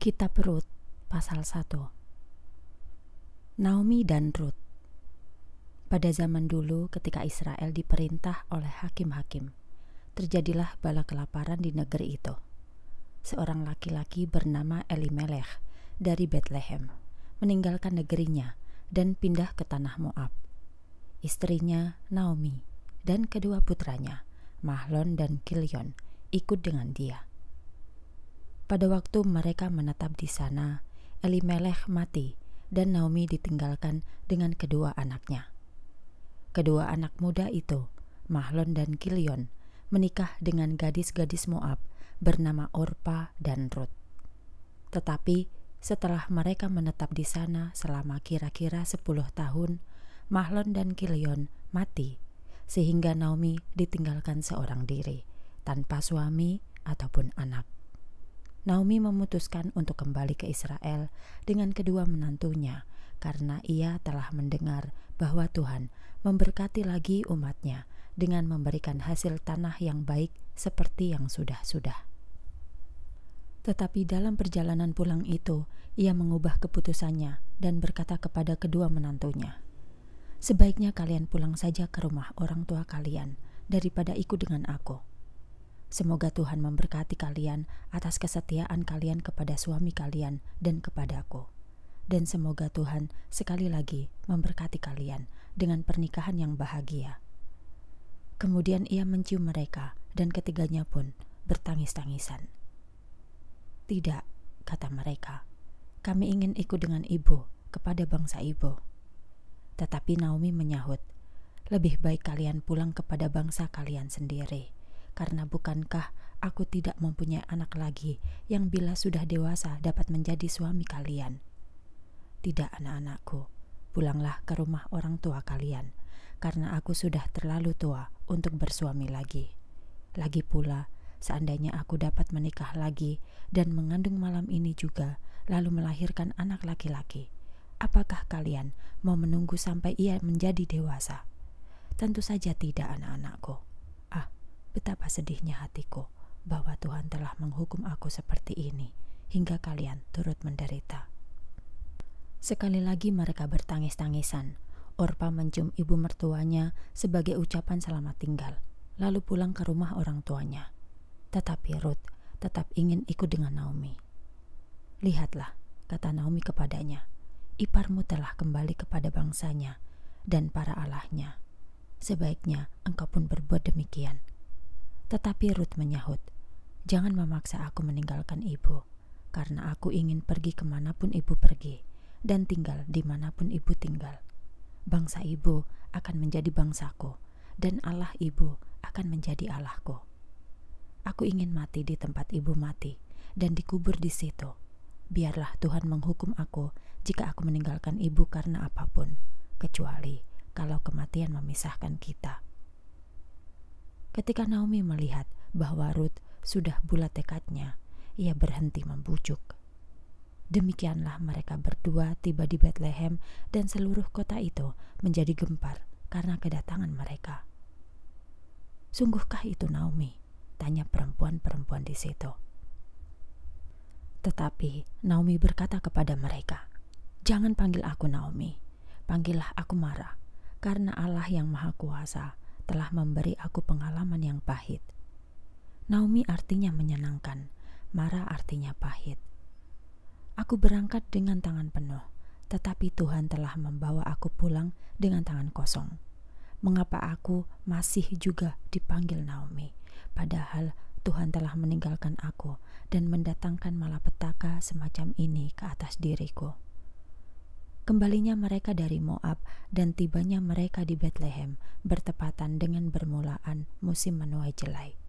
Kitab Rut pasal 1 Naomi dan Rut Pada zaman dulu ketika Israel diperintah oleh hakim-hakim terjadilah bala kelaparan di negeri itu seorang laki-laki bernama Elimelech dari Bethlehem meninggalkan negerinya dan pindah ke tanah Moab istrinya Naomi dan kedua putranya Mahlon dan Kilion ikut dengan dia pada waktu mereka menetap di sana, Elimelech mati dan Naomi ditinggalkan dengan kedua anaknya. Kedua anak muda itu, Mahlon dan Kilion, menikah dengan gadis-gadis Moab bernama Orpa dan Ruth. Tetapi setelah mereka menetap di sana selama kira-kira 10 tahun, Mahlon dan Kilion mati sehingga Naomi ditinggalkan seorang diri tanpa suami ataupun anak. Naomi memutuskan untuk kembali ke Israel dengan kedua menantunya karena ia telah mendengar bahwa Tuhan memberkati lagi umatnya dengan memberikan hasil tanah yang baik seperti yang sudah-sudah. Tetapi dalam perjalanan pulang itu, ia mengubah keputusannya dan berkata kepada kedua menantunya, "Sebaiknya kalian pulang saja ke rumah orang tua kalian daripada ikut dengan aku." Semoga Tuhan memberkati kalian atas kesetiaan kalian kepada suami kalian dan kepadaku. Dan semoga Tuhan sekali lagi memberkati kalian dengan pernikahan yang bahagia. Kemudian ia mencium mereka, dan ketiganya pun bertangis-tangisan. Tidak, kata mereka, kami ingin ikut dengan ibu kepada bangsa ibu. Tetapi Naomi menyahut, "Lebih baik kalian pulang kepada bangsa kalian sendiri." karena bukankah aku tidak mempunyai anak lagi yang bila sudah dewasa dapat menjadi suami kalian? Tidak, anak-anakku, pulanglah ke rumah orang tua kalian, karena aku sudah terlalu tua untuk bersuami lagi. Lagi pula, seandainya aku dapat menikah lagi dan mengandung malam ini juga, lalu melahirkan anak laki-laki, apakah kalian mau menunggu sampai ia menjadi dewasa? Tentu saja tidak, anak-anakku Betapa sedihnya hatiku bahwa Tuhan telah menghukum aku seperti ini hingga kalian turut menderita. Sekali lagi mereka bertangis-tangisan. Orpa mencium ibu mertuanya sebagai ucapan selamat tinggal, lalu pulang ke rumah orang tuanya. Tetapi Ruth tetap ingin ikut dengan Naomi. Lihatlah, kata Naomi kepadanya, iparmu telah kembali kepada bangsanya dan para allahnya. Sebaiknya engkau pun berbuat demikian, tetapi Ruth menyahut, Jangan memaksa aku meninggalkan ibu, karena aku ingin pergi kemanapun ibu pergi, dan tinggal dimanapun ibu tinggal. Bangsa ibu akan menjadi bangsaku, dan Allah ibu akan menjadi Allahku. Aku ingin mati di tempat ibu mati, dan dikubur di situ. Biarlah Tuhan menghukum aku jika aku meninggalkan ibu karena apapun, kecuali kalau kematian memisahkan kita. Ketika Naomi melihat bahwa Ruth sudah bulat tekadnya, ia berhenti membujuk. Demikianlah mereka berdua tiba di Bethlehem dan seluruh kota itu menjadi gempar karena kedatangan mereka. Sungguhkah itu Naomi? Tanya perempuan-perempuan di situ. Tetapi Naomi berkata kepada mereka, Jangan panggil aku Naomi, panggillah aku Mara, karena Allah yang Maha Kuasa telah memberi aku pengalaman yang pahit. Naomi artinya menyenangkan, Mara artinya pahit. Aku berangkat dengan tangan penuh, tetapi Tuhan telah membawa aku pulang dengan tangan kosong. Mengapa aku masih juga dipanggil Naomi, padahal Tuhan telah meninggalkan aku dan mendatangkan malapetaka semacam ini ke atas diriku? Kembalinya mereka dari Moab dan tibanya mereka di Bethlehem bertepatan dengan bermulaan musim menuai jelai.